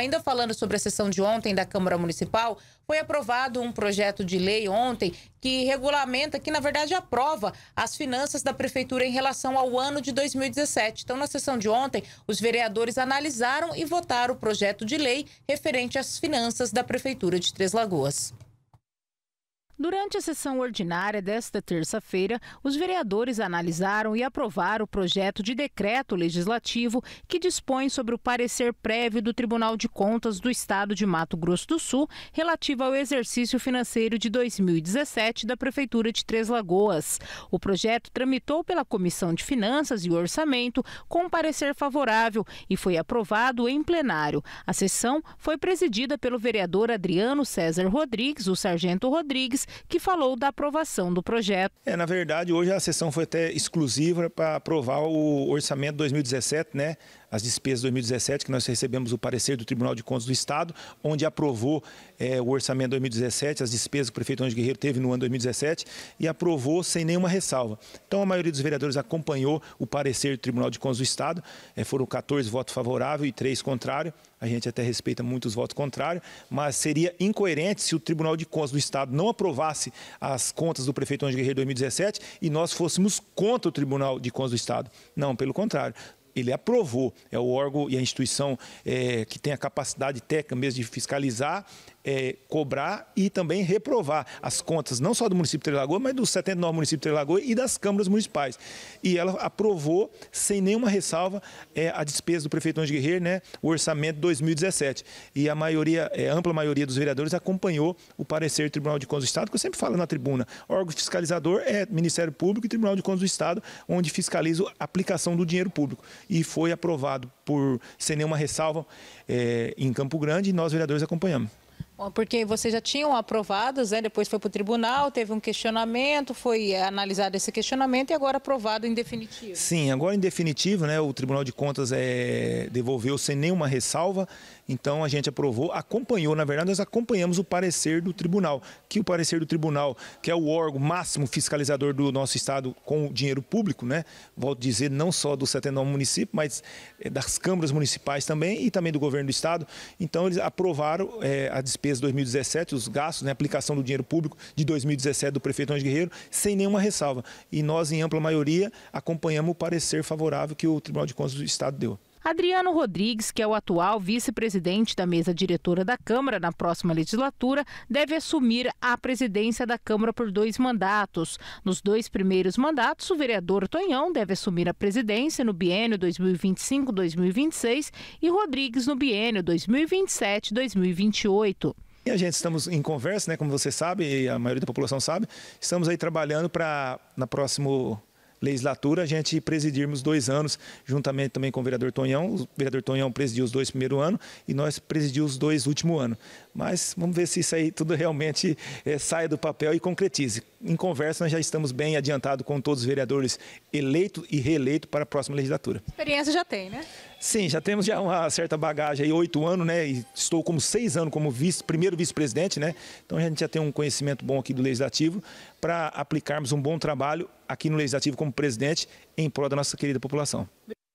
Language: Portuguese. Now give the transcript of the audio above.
Ainda falando sobre a sessão de ontem da Câmara Municipal, foi aprovado um projeto de lei ontem que regulamenta, que na verdade aprova as finanças da Prefeitura em relação ao ano de 2017. Então, na sessão de ontem, os vereadores analisaram e votaram o projeto de lei referente às finanças da Prefeitura de Três Lagoas. Durante a sessão ordinária desta terça-feira, os vereadores analisaram e aprovaram o projeto de decreto legislativo que dispõe sobre o parecer prévio do Tribunal de Contas do Estado de Mato Grosso do Sul relativo ao exercício financeiro de 2017 da Prefeitura de Três Lagoas. O projeto tramitou pela Comissão de Finanças e Orçamento com um parecer favorável e foi aprovado em plenário. A sessão foi presidida pelo vereador Adriano César Rodrigues, o sargento Rodrigues, que falou da aprovação do projeto. É, na verdade, hoje a sessão foi até exclusiva para aprovar o orçamento 2017, né? as despesas 2017, que nós recebemos o parecer do Tribunal de Contas do Estado, onde aprovou é, o orçamento 2017, as despesas que o prefeito Anjo Guerreiro teve no ano 2017 e aprovou sem nenhuma ressalva. Então, a maioria dos vereadores acompanhou o parecer do Tribunal de Contas do Estado, é, foram 14 votos favoráveis e 3 contrários. A gente até respeita muito os votos contrários, mas seria incoerente se o Tribunal de Contas do Estado não aprovasse as contas do prefeito Anjo Guerreiro 2017 e nós fôssemos contra o Tribunal de Contas do Estado. Não, pelo contrário ele aprovou, é o órgão e a instituição é, que tem a capacidade técnica mesmo de fiscalizar, é, cobrar e também reprovar as contas, não só do município de Três mas dos 79 municípios de Três e das câmaras municipais. E ela aprovou, sem nenhuma ressalva, é, a despesa do prefeito Anjo Guerreiro, né, o orçamento 2017. E a maioria, é, a ampla maioria dos vereadores acompanhou o parecer do Tribunal de Contas do Estado, que eu sempre falo na tribuna, órgão fiscalizador é Ministério Público e Tribunal de Contas do Estado, onde fiscaliza a aplicação do dinheiro público e foi aprovado por sem nenhuma ressalva é, em Campo Grande e nós vereadores acompanhamos. Porque vocês já tinham aprovados, né? depois foi para o tribunal, teve um questionamento, foi analisado esse questionamento e agora aprovado em definitivo. Sim, agora em definitivo, né, o Tribunal de Contas é, devolveu sem nenhuma ressalva, então a gente aprovou, acompanhou, na verdade, nós acompanhamos o parecer do tribunal, que o parecer do tribunal, que é o órgão máximo fiscalizador do nosso Estado com o dinheiro público, né? volto a dizer, não só do 79 município, mas eh, das câmaras municipais também e também do governo do Estado, então eles aprovaram é, a despesa despesas 2017, os gastos, né, aplicação do dinheiro público de 2017 do prefeito Antônio Guerreiro, sem nenhuma ressalva. E nós, em ampla maioria, acompanhamos o parecer favorável que o Tribunal de Contas do Estado deu. Adriano Rodrigues, que é o atual vice-presidente da mesa diretora da Câmara na próxima legislatura, deve assumir a presidência da Câmara por dois mandatos. Nos dois primeiros mandatos, o vereador Tonhão deve assumir a presidência no biênio 2025-2026 e Rodrigues no biênio 2027-2028. E a gente estamos em conversa, né, como você sabe, e a maioria da população sabe, estamos aí trabalhando para, na próximo legislatura, a gente presidirmos dois anos, juntamente também com o vereador Tonhão. O vereador Tonhão presidiu os dois primeiro ano e nós presidimos os dois último ano. Mas vamos ver se isso aí tudo realmente é, sai do papel e concretize. Em conversa, nós já estamos bem adiantados com todos os vereadores eleito e reeleito para a próxima legislatura. Experiência já tem, né? Sim, já temos já uma certa bagagem aí, oito anos, né? E estou como seis anos como vice, primeiro vice-presidente, né? Então a gente já tem um conhecimento bom aqui do Legislativo para aplicarmos um bom trabalho aqui no Legislativo como presidente em prol da nossa querida população.